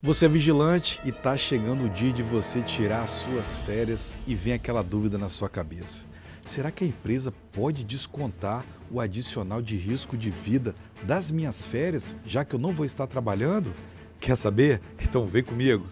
Você é vigilante e está chegando o dia de você tirar as suas férias e vem aquela dúvida na sua cabeça. Será que a empresa pode descontar o adicional de risco de vida das minhas férias, já que eu não vou estar trabalhando? Quer saber? Então vem comigo.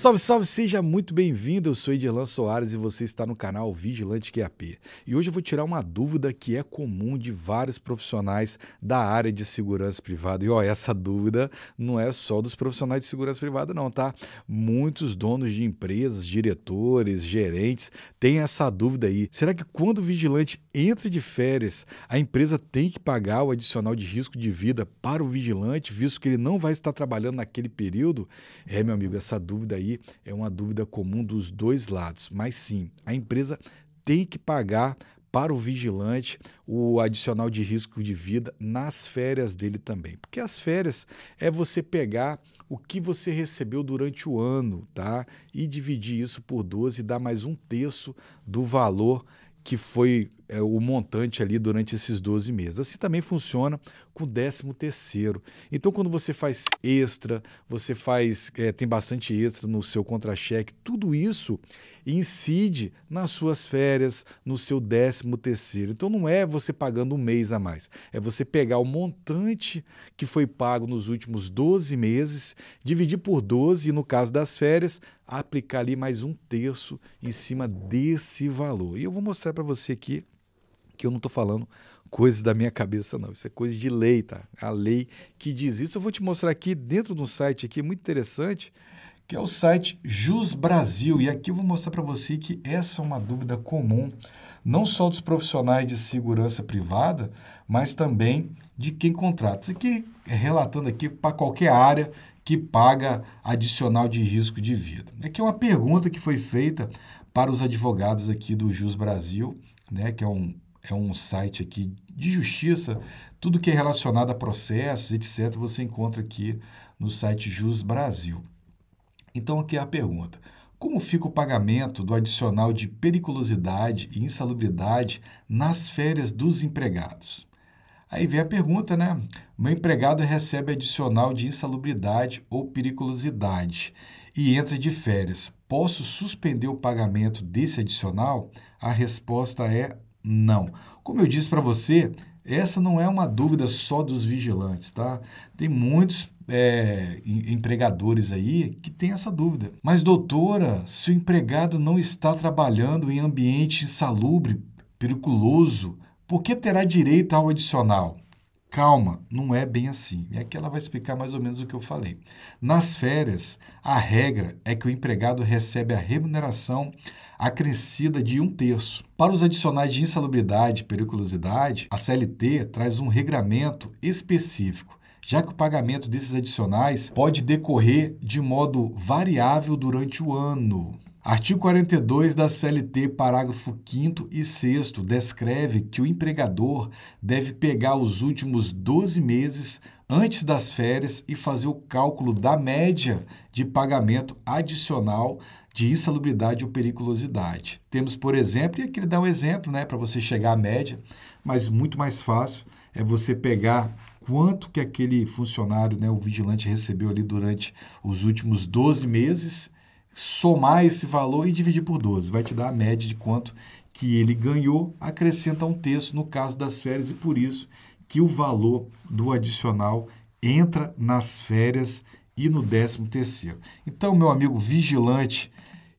Salve, salve, seja muito bem-vindo. Eu sou Edirlan Soares e você está no canal Vigilante QAP. E hoje eu vou tirar uma dúvida que é comum de vários profissionais da área de segurança privada. E ó, essa dúvida não é só dos profissionais de segurança privada, não, tá? Muitos donos de empresas, diretores, gerentes têm essa dúvida aí. Será que quando o vigilante entra de férias, a empresa tem que pagar o adicional de risco de vida para o vigilante, visto que ele não vai estar trabalhando naquele período? É, meu amigo, essa dúvida aí é uma dúvida comum dos dois lados, mas sim, a empresa tem que pagar para o vigilante o adicional de risco de vida nas férias dele também. Porque as férias é você pegar o que você recebeu durante o ano, tá? E dividir isso por 12 e dar mais um terço do valor que foi é, o montante ali durante esses 12 meses. Assim também funciona com o 13 terceiro. Então, quando você faz extra, você faz é, tem bastante extra no seu contra-cheque, tudo isso incide nas suas férias, no seu 13 terceiro. Então, não é você pagando um mês a mais, é você pegar o montante que foi pago nos últimos 12 meses, dividir por 12 e, no caso das férias, aplicar ali mais um terço em cima desse valor. E eu vou mostrar para você aqui que eu não estou falando coisas da minha cabeça, não. Isso é coisa de lei, tá? A lei que diz isso. Eu vou te mostrar aqui dentro de um site aqui muito interessante, que é o site Jus Brasil. E aqui eu vou mostrar para você que essa é uma dúvida comum, não só dos profissionais de segurança privada, mas também de quem contrata. Isso aqui é relatando aqui para qualquer área que paga adicional de risco de vida. Aqui é uma pergunta que foi feita para os advogados aqui do Jus Brasil, né, que é um é um site aqui de justiça. Tudo que é relacionado a processos, etc., você encontra aqui no site Jus Brasil. Então, aqui é a pergunta. Como fica o pagamento do adicional de periculosidade e insalubridade nas férias dos empregados? Aí vem a pergunta, né? Meu empregado recebe adicional de insalubridade ou periculosidade e entra de férias. Posso suspender o pagamento desse adicional? A resposta é não. Como eu disse para você, essa não é uma dúvida só dos vigilantes, tá? Tem muitos é, empregadores aí que têm essa dúvida. Mas, doutora, se o empregado não está trabalhando em ambiente insalubre, periculoso, por que terá direito ao adicional? Calma, não é bem assim. É e aqui ela vai explicar mais ou menos o que eu falei. Nas férias, a regra é que o empregado recebe a remuneração acrescida de um terço. Para os adicionais de insalubridade e periculosidade, a CLT traz um regramento específico já que o pagamento desses adicionais pode decorrer de modo variável durante o ano. Artigo 42 da CLT, parágrafo 5 e 6 descreve que o empregador deve pegar os últimos 12 meses antes das férias e fazer o cálculo da média de pagamento adicional de insalubridade ou periculosidade. Temos, por exemplo, e aqui ele dá um exemplo né, para você chegar à média, mas muito mais fácil é você pegar quanto que aquele funcionário, né, o vigilante, recebeu ali durante os últimos 12 meses, somar esse valor e dividir por 12. Vai te dar a média de quanto que ele ganhou, acrescenta um terço no caso das férias, e por isso que o valor do adicional entra nas férias e no décimo terceiro. Então, meu amigo vigilante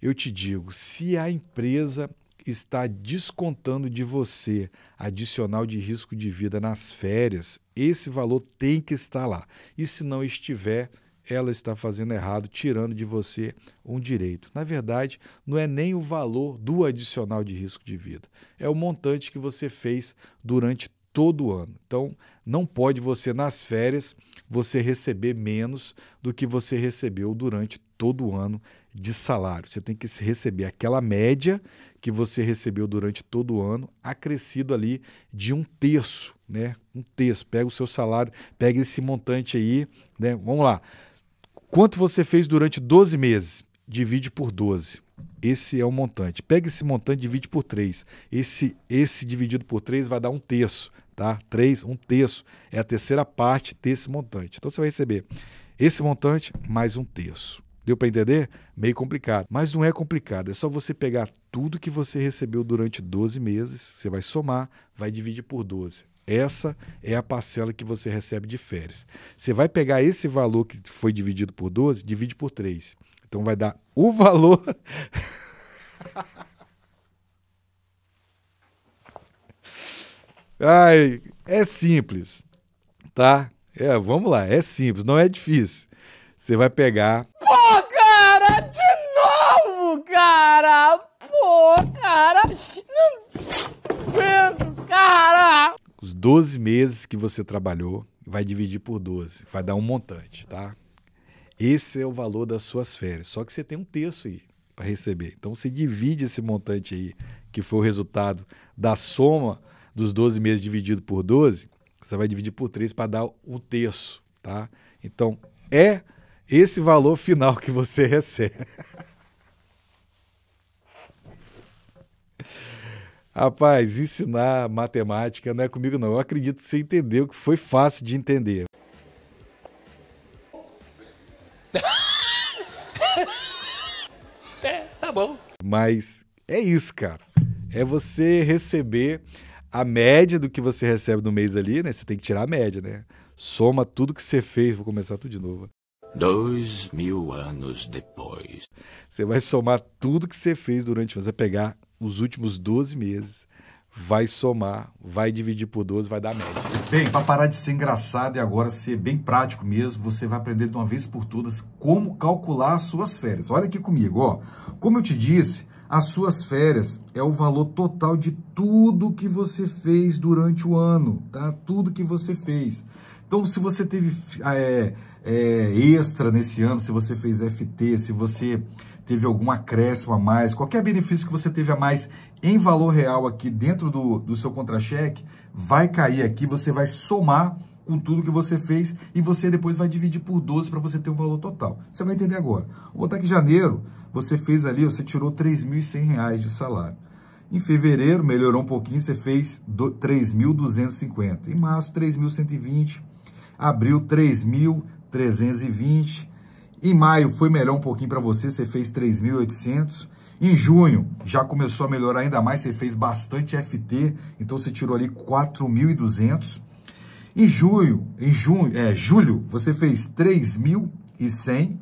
eu te digo: se a empresa está descontando de você adicional de risco de vida nas férias, esse valor tem que estar lá. E se não estiver, ela está fazendo errado, tirando de você um direito. Na verdade, não é nem o valor do adicional de risco de vida, é o montante que você fez durante todo o ano. Então, não pode você nas férias você receber menos do que você recebeu durante todo o ano de salário. Você tem que receber aquela média que você recebeu durante todo o ano, acrescido ali de um terço, né? Um terço. Pega o seu salário, pega esse montante aí, né? Vamos lá. Quanto você fez durante 12 meses? Divide por 12. Esse é o montante. Pega esse montante, divide por 3. Esse, esse dividido por 3 vai dar um terço, tá? 3, um terço. É a terceira parte desse montante. Então você vai receber esse montante mais um terço. Deu para entender? Meio complicado. Mas não é complicado, é só você pegar tudo que você recebeu durante 12 meses, você vai somar, vai dividir por 12. Essa é a parcela que você recebe de férias. Você vai pegar esse valor que foi dividido por 12, divide por 3. Então vai dar o valor. Ai, é simples, tá? É, vamos lá, é simples, não é difícil. Você vai pegar cara! Pô, cara! Não aguento, cara! Os 12 meses que você trabalhou, vai dividir por 12, vai dar um montante, tá? Esse é o valor das suas férias. Só que você tem um terço aí para receber. Então você divide esse montante aí, que foi o resultado da soma dos 12 meses dividido por 12, você vai dividir por 3 para dar um terço, tá? Então é esse valor final que você recebe. Rapaz, ensinar matemática não é comigo, não. Eu acredito que você entendeu que foi fácil de entender. é, tá bom. Mas é isso, cara. É você receber a média do que você recebe no mês ali, né? Você tem que tirar a média, né? Soma tudo que você fez. Vou começar tudo de novo. Dois mil anos depois. Você vai somar tudo que você fez durante. Você vai pegar os últimos 12 meses, vai somar, vai dividir por 12, vai dar média. Bem, para parar de ser engraçado e agora ser bem prático mesmo, você vai aprender de uma vez por todas como calcular as suas férias. Olha aqui comigo, ó. Como eu te disse, as suas férias é o valor total de tudo que você fez durante o ano, tá? Tudo que você fez. Então, se você teve é, é, extra nesse ano, se você fez FT, se você teve algum acréscimo a mais, qualquer benefício que você teve a mais em valor real aqui dentro do, do seu contra-cheque, vai cair aqui, você vai somar com tudo que você fez e você depois vai dividir por 12 para você ter um valor total. Você vai entender agora. Vou botar que janeiro você fez ali, você tirou R$ reais de salário. Em fevereiro melhorou um pouquinho, você fez R$ 3.250. Em março, R$ 3.120. Abril, R$ 320. Em maio foi melhor um pouquinho para você, você fez 3.800. Em junho já começou a melhorar ainda mais, você fez bastante FT, então você tirou ali 4.200. Em julho, em junho, é, julho, você fez 3.100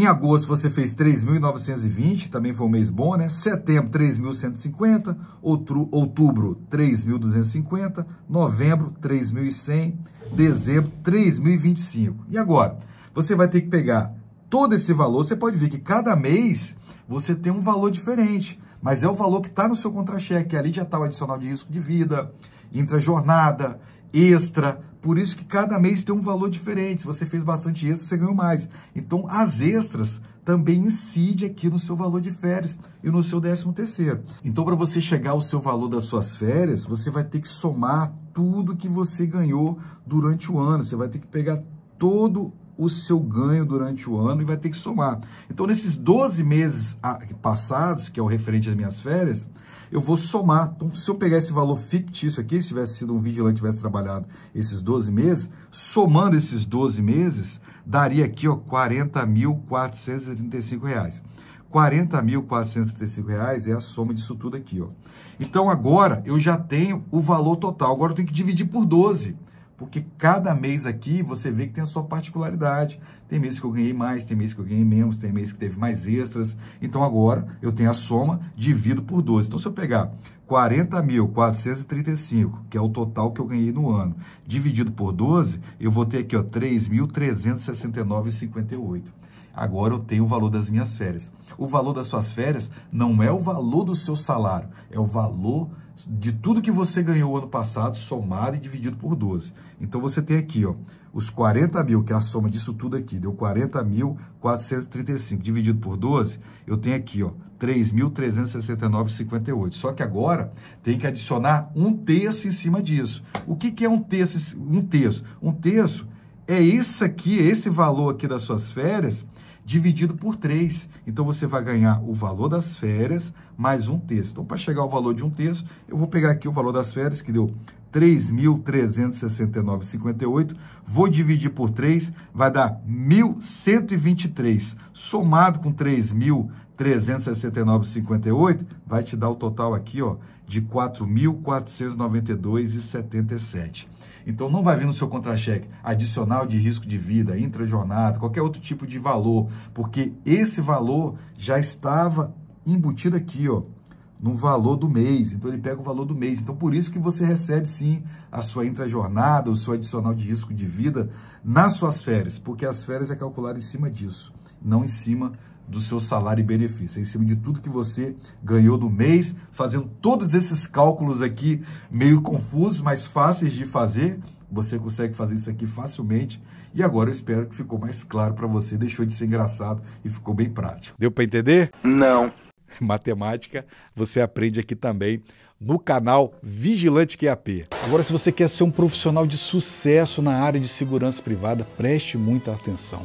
em agosto você fez 3.920, também foi um mês bom, né? Setembro, 3.150, outro, outubro, 3.250, novembro, 3.100, dezembro, 3.025. E agora? Você vai ter que pegar todo esse valor, você pode ver que cada mês você tem um valor diferente, mas é o valor que está no seu contra-cheque, ali já está o adicional de risco de vida, intra-jornada, extra, por isso que cada mês tem um valor diferente. Se você fez bastante extra, você ganhou mais. Então, as extras também incide aqui no seu valor de férias e no seu décimo terceiro. Então, para você chegar ao seu valor das suas férias, você vai ter que somar tudo que você ganhou durante o ano. Você vai ter que pegar todo o seu ganho durante o ano e vai ter que somar. Então, nesses 12 meses passados, que é o referente às minhas férias, eu vou somar. Então, se eu pegar esse valor fictício aqui, se tivesse sido um vídeo lá tivesse trabalhado esses 12 meses, somando esses 12 meses, daria aqui, ó, R$ 40.435. R$ 40.435 é a soma disso tudo aqui, ó. Então, agora eu já tenho o valor total. Agora eu tenho que dividir por 12. Porque cada mês aqui você vê que tem a sua particularidade. Tem mês que eu ganhei mais, tem mês que eu ganhei menos, tem mês que teve mais extras. Então agora eu tenho a soma, divido por 12. Então se eu pegar 40.435, que é o total que eu ganhei no ano, dividido por 12, eu vou ter aqui 3.369,58 agora eu tenho o valor das minhas férias. O valor das suas férias não é o valor do seu salário, é o valor de tudo que você ganhou ano passado, somado e dividido por 12. Então você tem aqui, ó, os 40 mil, que é a soma disso tudo aqui, deu 40.435, dividido por 12, eu tenho aqui, ó, 3.369,58. Só que agora tem que adicionar um terço em cima disso. O que, que é um terço? Um terço, um terço é isso aqui, esse valor aqui das suas férias, dividido por 3. Então, você vai ganhar o valor das férias mais um terço. Então, para chegar ao valor de um terço, eu vou pegar aqui o valor das férias, que deu 3.369,58. Vou dividir por 3, vai dar 1.123. Somado com 3.000 369,58 vai te dar o total aqui, ó, de 4.492,77. Então não vai vir no seu contra-cheque adicional de risco de vida, intrajornada, qualquer outro tipo de valor, porque esse valor já estava embutido aqui, ó, no valor do mês. Então ele pega o valor do mês. Então por isso que você recebe sim a sua intrajornada, o seu adicional de risco de vida nas suas férias, porque as férias é calculado em cima disso, não em cima do seu salário e benefício, em cima de tudo que você ganhou no mês, fazendo todos esses cálculos aqui meio confusos, mas fáceis de fazer. Você consegue fazer isso aqui facilmente. E agora eu espero que ficou mais claro para você, deixou de ser engraçado e ficou bem prático. Deu para entender? Não. Matemática você aprende aqui também no canal Vigilante QAP. Agora, se você quer ser um profissional de sucesso na área de segurança privada, preste muita atenção.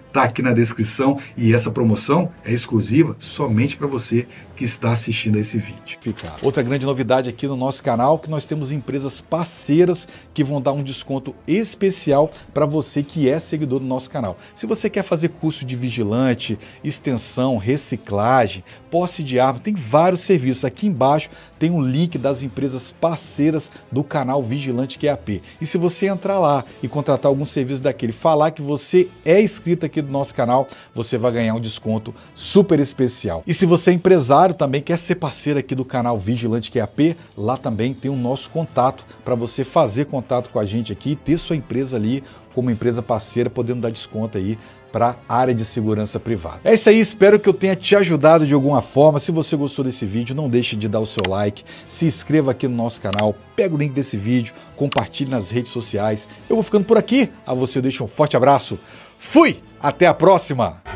está aqui na descrição e essa promoção é exclusiva somente para você que está assistindo a esse vídeo. Ficar. Outra grande novidade aqui no nosso canal que nós temos empresas parceiras que vão dar um desconto especial para você que é seguidor do nosso canal. Se você quer fazer curso de vigilante, extensão, reciclagem, posse de arma, tem vários serviços. Aqui embaixo tem um link das empresas parceiras do canal Vigilante QAP. E se você entrar lá e contratar algum serviço daquele, falar que você é inscrito aqui aqui do nosso canal, você vai ganhar um desconto super especial. E se você é empresário também, quer ser parceiro aqui do canal Vigilante QAP, lá também tem o nosso contato para você fazer contato com a gente aqui e ter sua empresa ali como empresa parceira, podendo dar desconto aí para a área de segurança privada. É isso aí, espero que eu tenha te ajudado de alguma forma. Se você gostou desse vídeo, não deixe de dar o seu like, se inscreva aqui no nosso canal, pega o link desse vídeo, compartilhe nas redes sociais. Eu vou ficando por aqui, a você eu deixo um forte abraço. Fui! Até a próxima!